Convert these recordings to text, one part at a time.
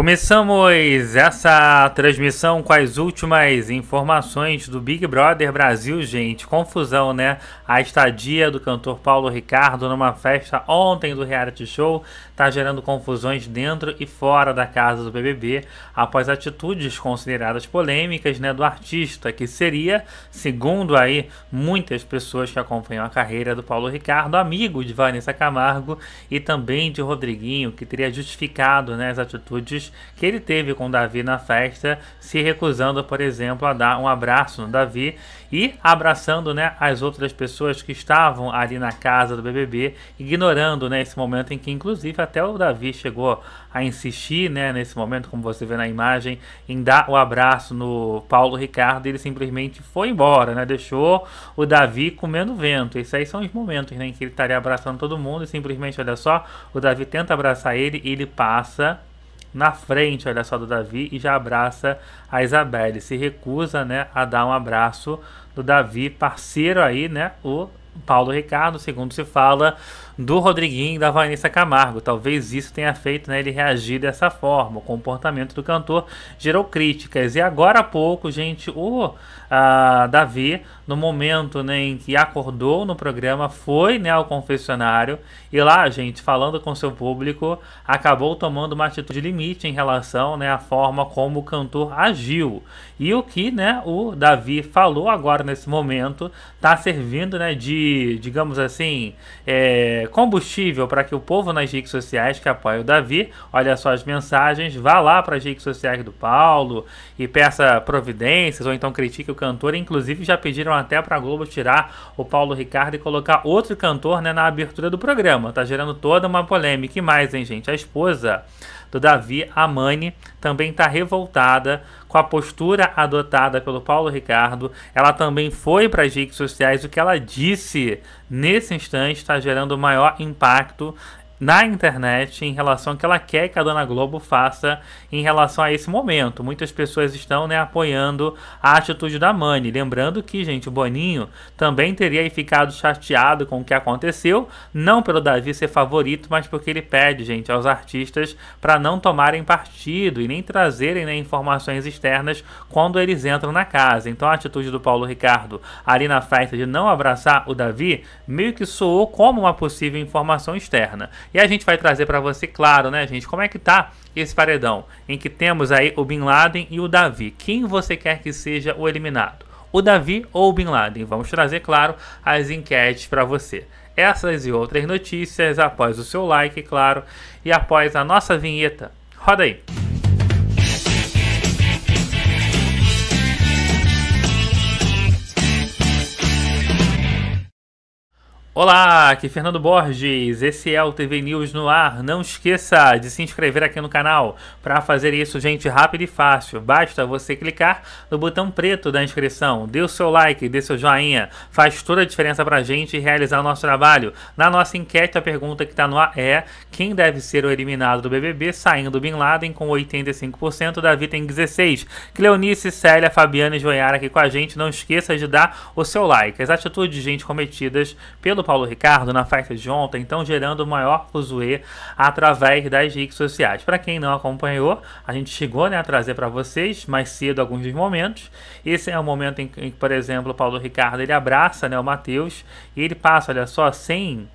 Começamos essa transmissão com as últimas informações do Big Brother Brasil, gente. Confusão, né? A estadia do cantor Paulo Ricardo numa festa ontem do reality show está gerando confusões dentro e fora da casa do BBB após atitudes consideradas polêmicas, né, do artista, que seria, segundo aí muitas pessoas que acompanham a carreira do Paulo Ricardo, amigo de Vanessa Camargo e também de Rodriguinho, que teria justificado, né, as atitudes que ele teve com Davi na festa, se recusando, por exemplo, a dar um abraço no Davi e abraçando né, as outras pessoas que estavam ali na casa do BBB, ignorando né, esse momento em que, inclusive, até o Davi chegou a insistir né, nesse momento, como você vê na imagem, em dar o abraço no Paulo Ricardo e ele simplesmente foi embora, né, deixou o Davi comendo vento. Esses aí são os momentos né, em que ele estaria abraçando todo mundo e simplesmente, olha só, o Davi tenta abraçar ele e ele passa na frente, olha só, do Davi e já abraça a Isabel. se recusa, né, a dar um abraço do Davi, parceiro aí, né, o Paulo Ricardo, segundo se fala do Rodriguinho e da Vanessa Camargo. Talvez isso tenha feito né, ele reagir dessa forma. O comportamento do cantor gerou críticas. E agora há pouco, gente, o a, Davi, no momento né, em que acordou no programa, foi né, ao confessionário e lá, gente, falando com seu público, acabou tomando uma atitude limite em relação né, à forma como o cantor agiu. E o que né, o Davi falou agora nesse momento está servindo né, de, digamos assim, é, combustível para que o povo nas redes sociais que apoia o Davi, olha só as mensagens, vá lá para as redes sociais do Paulo e peça providências ou então critique o cantor. Inclusive já pediram até para a Globo tirar o Paulo Ricardo e colocar outro cantor né, na abertura do programa. Tá gerando toda uma polêmica. E mais, hein, gente? A esposa do Davi Amani também está revoltada com a postura adotada pelo Paulo Ricardo. Ela também foi para as redes sociais. O que ela disse nesse instante está gerando maior impacto na internet em relação ao que ela quer que a Dona Globo faça em relação a esse momento. Muitas pessoas estão né, apoiando a atitude da Mani. Lembrando que, gente, o Boninho também teria ficado chateado com o que aconteceu, não pelo Davi ser favorito, mas porque ele pede, gente, aos artistas para não tomarem partido e nem trazerem né, informações externas quando eles entram na casa. Então a atitude do Paulo Ricardo ali na festa de não abraçar o Davi meio que soou como uma possível informação externa. E a gente vai trazer para você, claro, né, gente, como é que tá esse paredão em que temos aí o Bin Laden e o Davi. Quem você quer que seja o eliminado? O Davi ou o Bin Laden? Vamos trazer, claro, as enquetes para você. Essas e outras notícias após o seu like, claro, e após a nossa vinheta. Roda aí. Olá, aqui é Fernando Borges, esse é o TV News no ar. Não esqueça de se inscrever aqui no canal. Para fazer isso, gente, rápido e fácil. Basta você clicar no botão preto da inscrição. Dê o seu like, dê seu joinha. Faz toda a diferença para a gente realizar o nosso trabalho. Na nossa enquete, a pergunta que está no ar é quem deve ser o eliminado do BBB saindo do Bin Laden com 85%, Davi em 16%. Cleonice, Célia, Fabiana e Joiara aqui com a gente. Não esqueça de dar o seu like. As atitudes, gente, cometidas pelo Paulo Ricardo na festa de ontem, então gerando o maior fuzuê através das redes sociais. Para quem não acompanhou, a gente chegou né, a trazer para vocês mais cedo alguns dos momentos. Esse é o momento em que, por exemplo, o Paulo Ricardo ele abraça né, o Matheus e ele passa, olha só, sem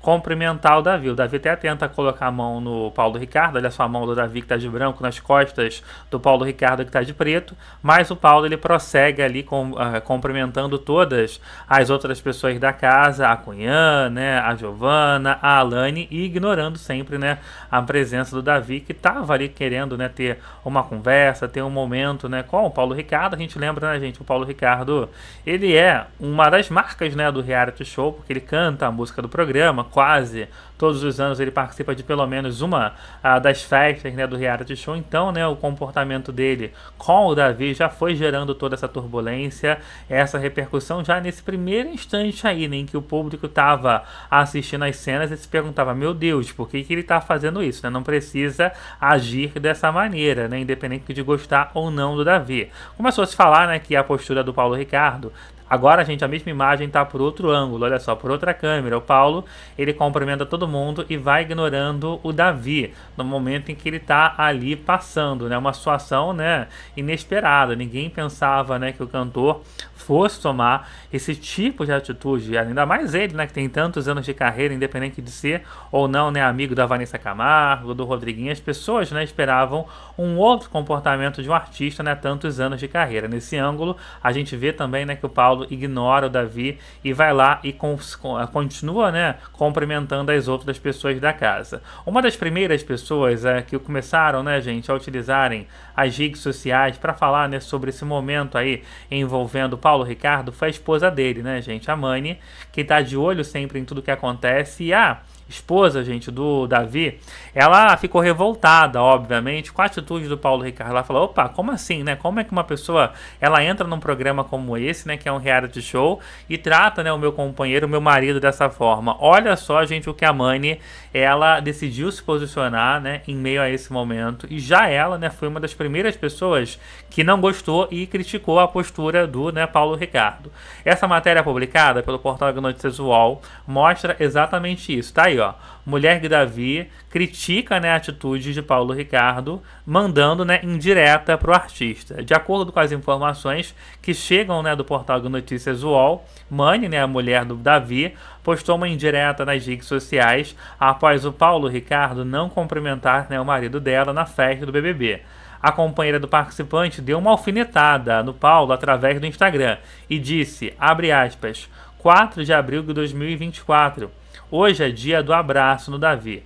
cumprimentar o Davi. O Davi até tenta colocar a mão no Paulo Ricardo, olha só a mão do Davi que está de branco nas costas do Paulo Ricardo que está de preto, mas o Paulo ele prossegue ali com, uh, cumprimentando todas as outras pessoas da casa, a Cunhã, né, a Giovana, a Alane, e ignorando sempre né, a presença do Davi que estava ali querendo né, ter uma conversa, ter um momento né, com o Paulo Ricardo. A gente lembra, né, gente, o Paulo Ricardo, ele é uma das marcas né, do reality show, porque ele canta a música do programa, quase todos os anos ele participa de pelo menos uma ah, das festas né, do reality show. Então, né, o comportamento dele com o Davi já foi gerando toda essa turbulência, essa repercussão já nesse primeiro instante aí, né, em que o público estava assistindo as cenas e se perguntava: meu Deus, por que, que ele está fazendo isso? Né? Não precisa agir dessa maneira, né, independente de gostar ou não do Davi. Começou a se falar né, que a postura do Paulo Ricardo Agora, gente, a mesma imagem está por outro ângulo, olha só, por outra câmera. O Paulo, ele cumprimenta todo mundo e vai ignorando o Davi no momento em que ele está ali passando, né? Uma situação, né, inesperada. Ninguém pensava, né, que o cantor fosse tomar esse tipo de atitude, ainda mais ele, né, que tem tantos anos de carreira, independente de ser ou não, né, amigo da Vanessa Camargo, do Rodriguinho, as pessoas, né, esperavam um outro comportamento de um artista, né, tantos anos de carreira. Nesse ângulo, a gente vê também, né, que o Paulo Paulo ignora o Davi e vai lá e continua, né, cumprimentando as outras pessoas da casa. Uma das primeiras pessoas é, que começaram, né, gente, a utilizarem as redes sociais para falar, né, sobre esse momento aí envolvendo Paulo Ricardo foi a esposa dele, né, gente, a Mani, que está de olho sempre em tudo que acontece e ah, esposa, gente, do Davi, ela ficou revoltada, obviamente, com a atitude do Paulo Ricardo. Ela falou: opa, como assim, né? Como é que uma pessoa ela entra num programa como esse, né? Que é um reality show, e trata né, o meu companheiro, o meu marido dessa forma. Olha só, gente, o que a Mani ela decidiu se posicionar né, em meio a esse momento. E já ela né, foi uma das primeiras pessoas que não gostou e criticou a postura do né, Paulo Ricardo. Essa matéria publicada pelo portal de Notícias UOL mostra exatamente isso. Tá aí, ó. Mulher que Davi critica né, a atitude de Paulo Ricardo, mandando né, indireta para o artista. De acordo com as informações que chegam né, do portal de notícias UOL, Mani, né, a mulher do Davi, postou uma indireta nas redes sociais após o Paulo Ricardo não cumprimentar né, o marido dela na festa do BBB a companheira do participante deu uma alfinetada no Paulo através do Instagram e disse, abre aspas, 4 de abril de 2024. Hoje é dia do abraço no Davi.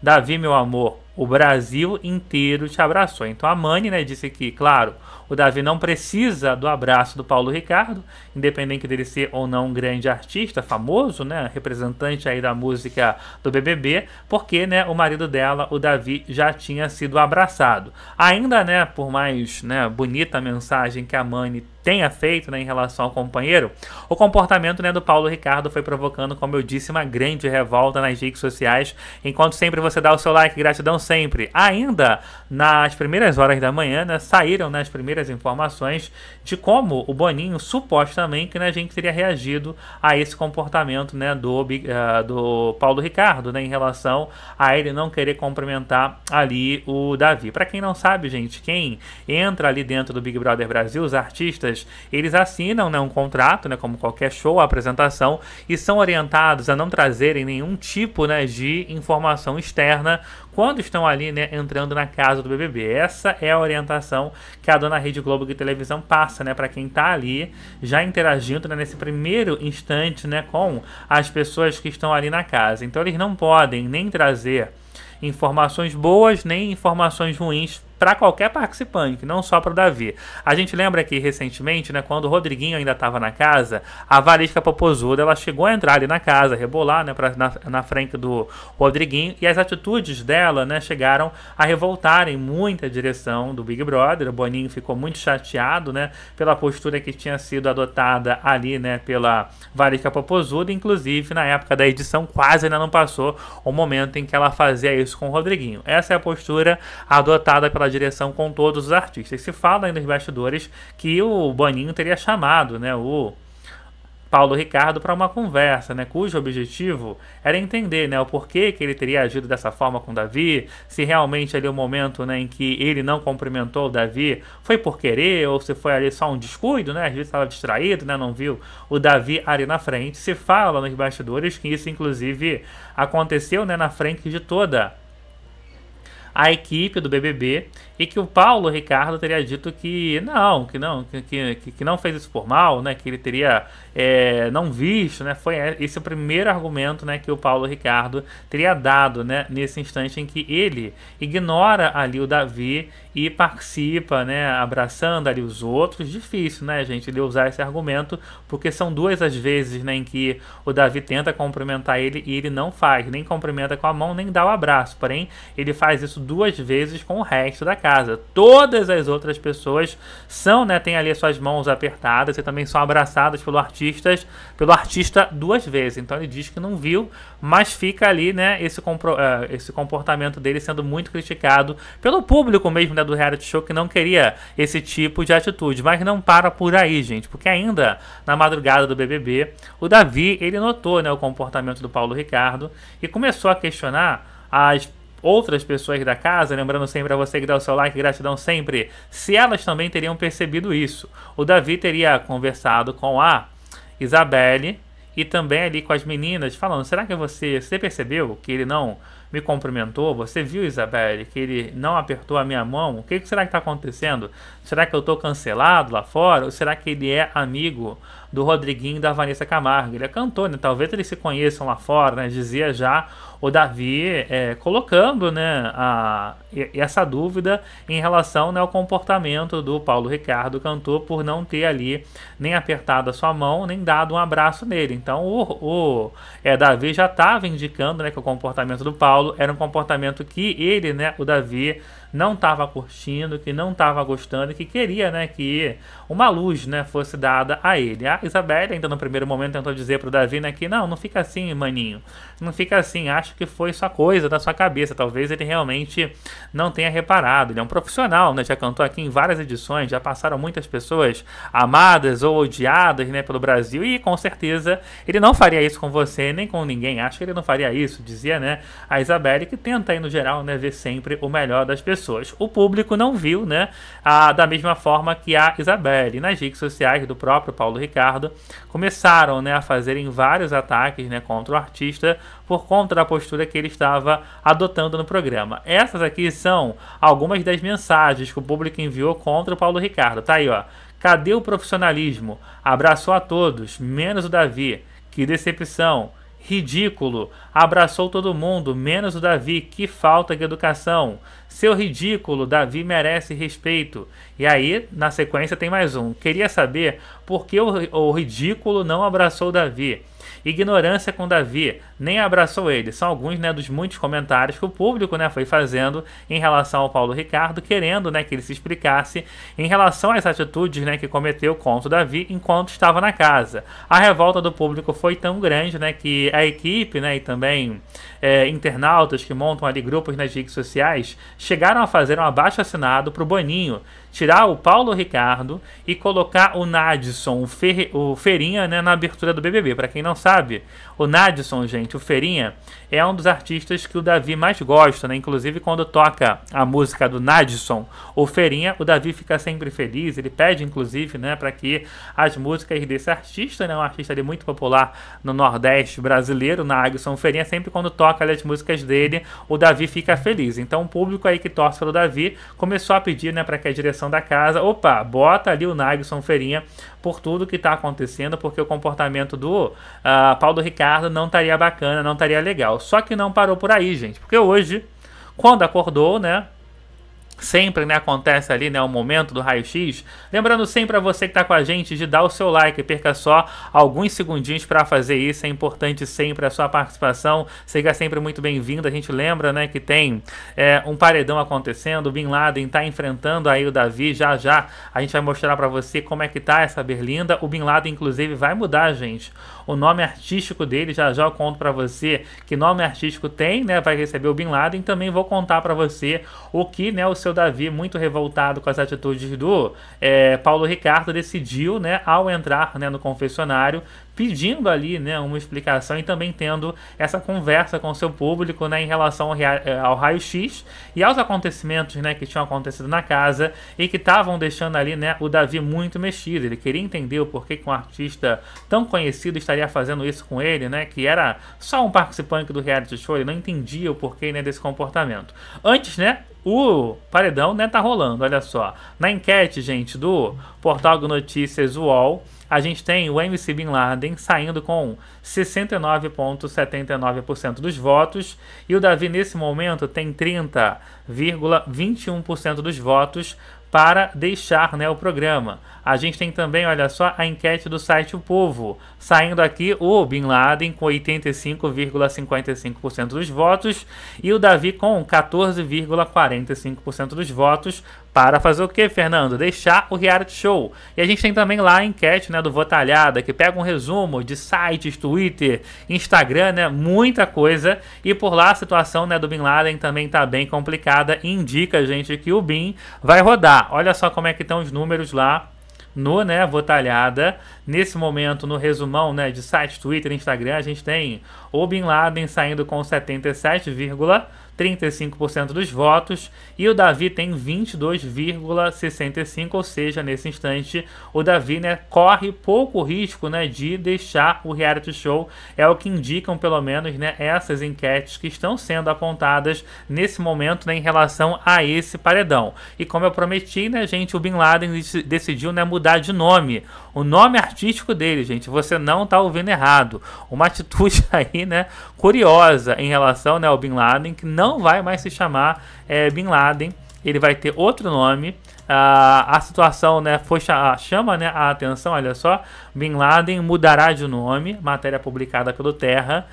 Davi, meu amor, o Brasil inteiro te abraçou. Então a Mani, né, disse que, claro, o Davi não precisa do abraço do Paulo Ricardo, independente dele ser ou não um grande artista, famoso, né, representante aí da música do BBB, porque, né, o marido dela, o Davi, já tinha sido abraçado. Ainda, né, por mais, né, bonita a mensagem que a Mani tenha feito né, em relação ao companheiro, o comportamento né, do Paulo Ricardo foi provocando, como eu disse, uma grande revolta nas redes sociais. Enquanto sempre você dá o seu like, gratidão sempre. Ainda nas primeiras horas da manhã, né, saíram nas primeiras primeiras informações de como o Boninho supostamente né, a gente teria reagido a esse comportamento né, do, uh, do Paulo Ricardo né, em relação a ele não querer cumprimentar ali o Davi. Para quem não sabe, gente, quem entra ali dentro do Big Brother Brasil, os artistas, eles assinam né, um contrato, né, como qualquer show, apresentação, e são orientados a não trazerem nenhum tipo né, de informação externa quando estão ali, né, entrando na casa do BBB. Essa é a orientação que a dona Rede Globo de televisão passa, né, para quem tá ali já interagindo né, nesse primeiro instante, né, com as pessoas que estão ali na casa. Então eles não podem nem trazer informações boas nem informações ruins para qualquer participante, não só para o Davi. A gente lembra que recentemente, né, quando o Rodriguinho ainda estava na casa, a Valesca Popozuda ela chegou a entrar ali na casa, rebolar né, pra, na, na frente do Rodriguinho, e as atitudes dela né, chegaram a revoltar em muita direção do Big Brother. O Boninho ficou muito chateado né, pela postura que tinha sido adotada ali né, pela Valesca Popozuda, inclusive na época da edição quase ainda né, não passou o momento em que ela fazia isso com o Rodriguinho. Essa é a postura adotada pela direção com todos os artistas. Se fala aí nos bastidores que o Boninho teria chamado, né, o Paulo Ricardo para uma conversa, né, cujo objetivo era entender, né, o porquê que ele teria agido dessa forma com Davi, se realmente ali o momento, né, em que ele não cumprimentou o Davi foi por querer ou se foi ali só um descuido, né, às vezes estava distraído, né, não viu o Davi ali na frente. Se fala nos bastidores que isso inclusive aconteceu, né, na frente de toda a equipe do BBB e que o Paulo Ricardo teria dito que não, que não, que, que, que não fez isso por mal, né? Que ele teria é, não visto, né? Foi esse o primeiro argumento, né, que o Paulo Ricardo teria dado, né? Nesse instante em que ele ignora ali o Davi e participa, né? Abraçando ali os outros, difícil, né, gente? Ele usar esse argumento porque são duas as vezes, né, em que o Davi tenta cumprimentar ele e ele não faz, nem cumprimenta com a mão, nem dá o abraço, porém ele faz isso duas vezes com o resto da casa. Todas as outras pessoas são, né, têm ali as suas mãos apertadas e também são abraçadas pelo artista, pelo artista duas vezes. Então ele diz que não viu, mas fica ali, né, esse, compro, uh, esse comportamento dele sendo muito criticado pelo público mesmo né, do reality show que não queria esse tipo de atitude. Mas não para por aí, gente, porque ainda na madrugada do BBB, o Davi ele notou, né, o comportamento do Paulo Ricardo e começou a questionar as outras pessoas da casa, lembrando sempre a você que dá o seu like, gratidão sempre, se elas também teriam percebido isso. O Davi teria conversado com a Isabelle e também ali com as meninas, falando: será que você, você percebeu que ele não me cumprimentou? Você viu, Isabelle, que ele não apertou a minha mão? O que, que será que está acontecendo? Será que eu estou cancelado lá fora? Ou será que ele é amigo? do Rodriguinho e da Vanessa Camargo. Ele é cantor, né? Talvez eles se conheçam lá fora, né? Dizia já o Davi é, colocando né, a, essa dúvida em relação né, ao comportamento do Paulo Ricardo, cantor, por não ter ali nem apertado a sua mão, nem dado um abraço nele. Então o, o é, Davi já estava indicando né, que o comportamento do Paulo era um comportamento que ele, né, o Davi, não estava curtindo, que não estava gostando, que queria né, que uma luz né, fosse dada a ele. A Isabelle, ainda no primeiro momento, tentou dizer para o Davi né, que não, não fica assim, maninho. Não fica assim, acho que foi sua coisa da sua cabeça. Talvez ele realmente não tenha reparado. Ele é um profissional, né, já cantou aqui em várias edições, já passaram muitas pessoas amadas ou odiadas né, pelo Brasil e com certeza ele não faria isso com você nem com ninguém. Acho que ele não faria isso, dizia né, a Isabelle, que tenta aí no geral né, ver sempre o melhor das pessoas. O público não viu né, a, da mesma forma que a Isabelle. PL. E nas redes sociais do próprio Paulo Ricardo, começaram né, a fazerem vários ataques né, contra o artista por conta da postura que ele estava adotando no programa. Essas aqui são algumas das mensagens que o público enviou contra o Paulo Ricardo. Tá aí, ó. Cadê o profissionalismo? Abraço a todos, menos o Davi. Que decepção. Ridículo. Abraçou todo mundo, menos o Davi. Que falta de educação. Seu ridículo, Davi merece respeito. E aí, na sequência, tem mais um. Queria saber por que o, o ridículo não abraçou Davi ignorância com Davi, nem abraçou ele. São alguns né, dos muitos comentários que o público né, foi fazendo em relação ao Paulo Ricardo, querendo né, que ele se explicasse em relação às atitudes né, que cometeu contra Davi enquanto estava na casa. A revolta do público foi tão grande né, que a equipe né, e também é, internautas que montam ali grupos nas redes sociais chegaram a fazer um abaixo assinado para o Boninho tirar o Paulo Ricardo e colocar o Nadson, o, Fer, o Ferinha, né, na abertura do BBB. Para quem não sabe, o Nadson, gente, o Ferinha, é um dos artistas que o Davi mais gosta, né? Inclusive quando toca a música do Nadson, o Ferinha, o Davi fica sempre feliz. Ele pede, inclusive, né, para que as músicas desse artista, né, um artista ali muito popular no Nordeste brasileiro, Nadson Ferinha, sempre quando toca ali, as músicas dele, o Davi fica feliz. Então o público aí que torce pelo Davi começou a pedir, né, para que a direção da casa, opa, bota ali o Nadson Ferinha por tudo que está acontecendo, porque o comportamento do uh, Paulo Ricardo não estaria bacana, não estaria legal. Só que não parou por aí, gente, porque hoje, quando acordou, né, sempre né, acontece ali né, o momento do raio-x. Lembrando sempre a você que está com a gente de dar o seu like, perca só alguns segundinhos para fazer isso, é importante sempre a sua participação, seja sempre muito bem-vindo. A gente lembra né, que tem é, um paredão acontecendo, o Bin Laden está enfrentando aí o Davi, já já a gente vai mostrar para você como é que tá essa berlinda. O Bin Laden, inclusive, vai mudar, gente o nome artístico dele, já já eu conto para você que nome artístico tem, né, vai receber o Bin Laden, também vou contar para você o que, né, o seu Davi, muito revoltado com as atitudes do é, Paulo Ricardo, decidiu, né, ao entrar, né, no confessionário, pedindo ali né, uma explicação e também tendo essa conversa com o seu público né, em relação ao, eh, raio-x e aos acontecimentos né, que tinham acontecido na casa e que estavam deixando ali né, o Davi muito mexido. Ele queria entender o porquê que um artista tão conhecido estaria fazendo isso com ele, né, que era só um participante do reality show, ele não entendia o porquê né, desse comportamento. Antes, né, o paredão né, tá rolando, olha só. Na enquete, gente, do portal de notícias UOL, a gente tem o MC Bin Laden saindo com 69,79% dos votos e o Davi, nesse momento, tem 30,21% dos votos para deixar né, o programa. A gente tem também, olha só, a enquete do site O Povo. Saindo aqui o Bin Laden com 85,55% dos votos e o Davi com 14,45% dos votos para fazer o que, Fernando? Deixar o reality show. E a gente tem também lá a enquete né, do Votalhada, que pega um resumo de sites, Twitter, Instagram, né, muita coisa. E por lá a situação né, do Bin Laden também está bem complicada. indica, gente, que o Bin vai rodar. Olha só como é que estão os números lá no né, Votalhada. Nesse momento, no resumão né, de site, Twitter, Instagram, a gente tem o Bin Laden saindo com 77, 35% dos votos e o Davi tem 22,65, ou seja, nesse instante o Davi né, corre pouco risco né, de deixar o reality show, é o que indicam pelo menos né, essas enquetes que estão sendo apontadas nesse momento né, em relação a esse paredão. E como eu prometi, né, gente, o Bin Laden decidiu né, mudar de nome o nome artístico dele, gente. Você não está ouvindo errado. Uma atitude aí, né, curiosa em relação né, ao Bin Laden, que não vai mais se chamar é, Bin Laden. Ele vai ter outro nome. Ah, a situação né, foi, chama né, a atenção, olha só. Bin Laden mudará de nome, matéria publicada pelo Terra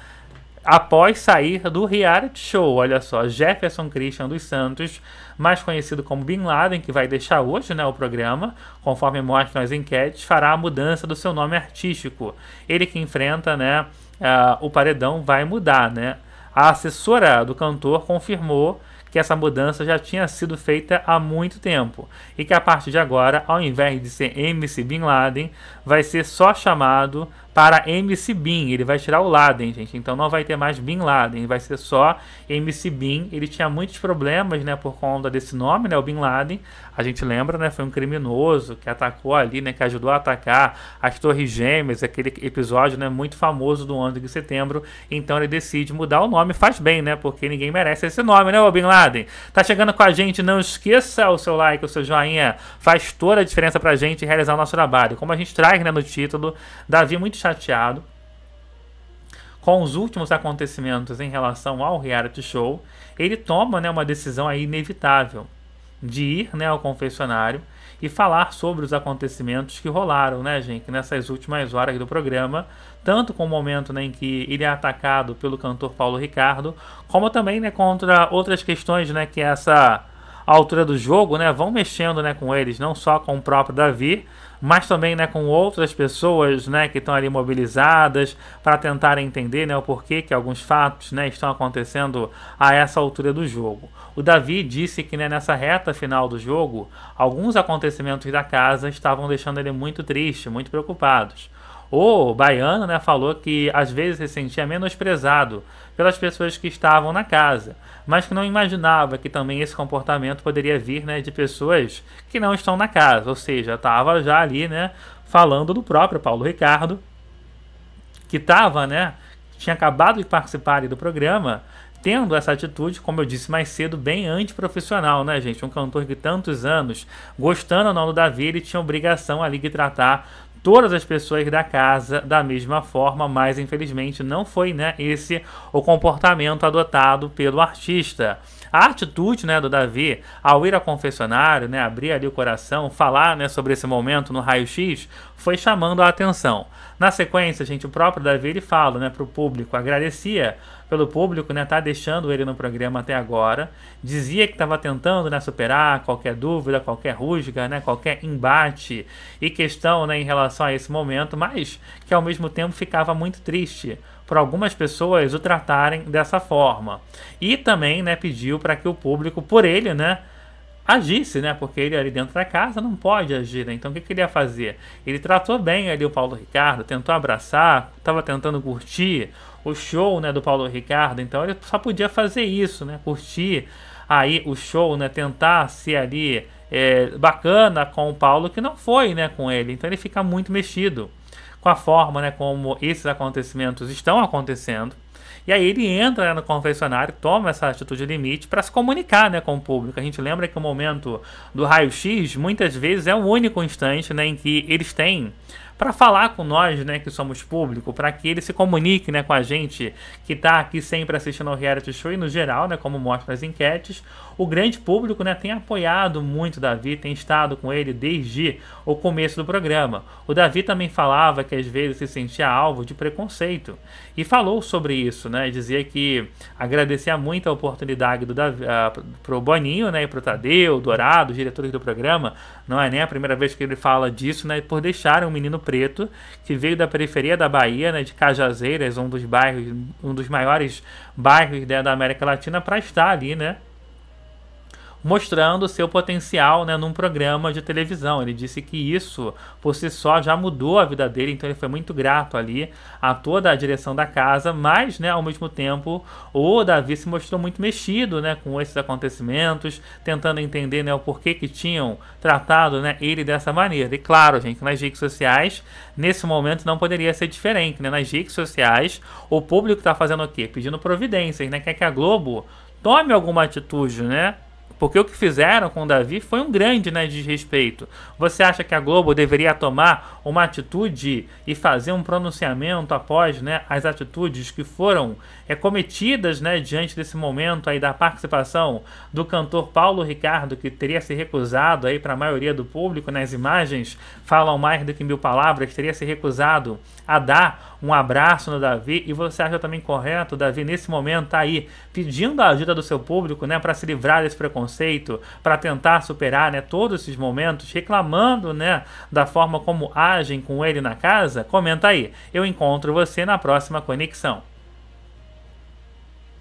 após sair do reality show. Olha só, Jefferson Christian dos Santos, mais conhecido como Bin Laden, que vai deixar hoje né, o programa, conforme mostram as enquetes, fará a mudança do seu nome artístico. Ele que enfrenta né, uh, o paredão vai mudar. Né? A assessora do cantor confirmou que essa mudança já tinha sido feita há muito tempo e que a partir de agora, ao invés de ser MC Bin Laden, vai ser só chamado para MC Bin. Ele vai tirar o Laden, gente. Então não vai ter mais Bin Laden, vai ser só MC Bin. Ele tinha muitos problemas, né, por conta desse nome, né, o Bin Laden a gente lembra, né? Foi um criminoso que atacou ali, né? Que ajudou a atacar as Torres Gêmeas, aquele episódio, né? Muito famoso do 11 de setembro. Então ele decide mudar o nome, faz bem, né? Porque ninguém merece esse nome, né, ô Bin Laden? Tá chegando com a gente, não esqueça o seu like, o seu joinha. Faz toda a diferença pra gente realizar o nosso trabalho. Como a gente traz, né, no título, Davi muito chateado com os últimos acontecimentos em relação ao reality show, ele toma né, uma decisão aí inevitável de ir né, ao confessionário e falar sobre os acontecimentos que rolaram, né, gente, nessas últimas horas do programa, tanto com o momento né, em que ele é atacado pelo cantor Paulo Ricardo, como também né, contra outras questões né, que essa à altura do jogo, né, vão mexendo, né, com eles, não só com o próprio Davi, mas também, né, com outras pessoas, né, que estão ali mobilizadas para tentar entender, né, o porquê que alguns fatos, né, estão acontecendo a essa altura do jogo. O Davi disse que, né, nessa reta final do jogo, alguns acontecimentos da casa estavam deixando ele muito triste, muito preocupados. O baiano né, falou que às vezes se sentia menosprezado pelas pessoas que estavam na casa, mas que não imaginava que também esse comportamento poderia vir né, de pessoas que não estão na casa, ou seja, estava já ali né, falando do próprio Paulo Ricardo, que tava, né, tinha acabado de participar do programa, tendo essa atitude, como eu disse mais cedo, bem antiprofissional, né, gente? Um cantor de tantos anos, gostando ou não do Davi, ele tinha obrigação ali de tratar todas as pessoas da casa da mesma forma, mas infelizmente não foi né, esse o comportamento adotado pelo artista. A atitude né, do Davi ao ir ao confessionário, né, abrir ali o coração, falar né, sobre esse momento no raio-x, foi chamando a atenção. Na sequência, gente, o próprio Davi ele fala né, para o público, agradecia pelo público, né, tá deixando ele no programa até agora. Dizia que estava tentando, né, superar qualquer dúvida, qualquer rusga, né, qualquer embate e questão, né, em relação a esse momento, mas que ao mesmo tempo ficava muito triste por algumas pessoas o tratarem dessa forma. E também né, pediu para que o público, por ele, né, agisse, né? Porque ele ali dentro da casa não pode agir, né? Então o que, que, ele ia fazer? Ele tratou bem ali o Paulo Ricardo, tentou abraçar, estava tentando curtir o show, né, do Paulo Ricardo. Então ele só podia fazer isso, né? Curtir aí o show, né? Tentar ser ali é, bacana com o Paulo que não foi, né, com ele. Então ele fica muito mexido com a forma né, como esses acontecimentos estão acontecendo. E aí ele entra né, no confessionário, toma essa atitude limite para se comunicar né, com o público. A gente lembra que o momento do raio-x muitas vezes é o único instante né, em que eles têm para falar com nós, né, que somos público, para que ele se comunique, né, com a gente que está aqui sempre assistindo ao reality show e no geral, né, como mostram as enquetes, o grande público, né, tem apoiado muito o Davi, tem estado com ele desde o começo do programa. O Davi também falava que às vezes se sentia alvo de preconceito e falou sobre isso, né, dizia que agradecia muito a oportunidade do Davi, uh, pro Boninho, né, e pro Tadeu, Dourado, os diretores do programa, não é nem a primeira vez que ele fala disso, né, por deixarem o menino Preto, que veio da periferia da Bahia, né, de Cajazeiras, um dos bairros, um dos maiores bairros né, da América Latina, para estar ali, né, mostrando seu potencial né, num programa de televisão. Ele disse que isso, por si só, já mudou a vida dele, então ele foi muito grato ali a toda a direção da casa, mas né, ao mesmo tempo o Davi se mostrou muito mexido né, com esses acontecimentos, tentando entender né, o porquê que tinham tratado né, ele dessa maneira. E claro, gente, nas redes sociais, nesse momento não poderia ser diferente. Né? Nas redes sociais, o público está fazendo o quê? Pedindo providências, né? quer que a Globo tome alguma atitude, né? Porque o que fizeram com Davi foi um grande né, desrespeito. Você acha que a Globo deveria tomar uma atitude e fazer um pronunciamento após né, as atitudes que foram é, cometidas né, diante desse momento aí da participação do cantor Paulo Ricardo, que teria se recusado para a maioria do público nas né, imagens, falam mais do que mil palavras, teria se recusado a dar um abraço no Davi. E você acha também correto, Davi, nesse momento, tá aí pedindo a ajuda do seu público né, para se livrar desse preconceito? preconceito, para tentar superar né, todos esses momentos, reclamando né, da forma como agem com ele na casa? Comenta aí. Eu encontro você na próxima conexão.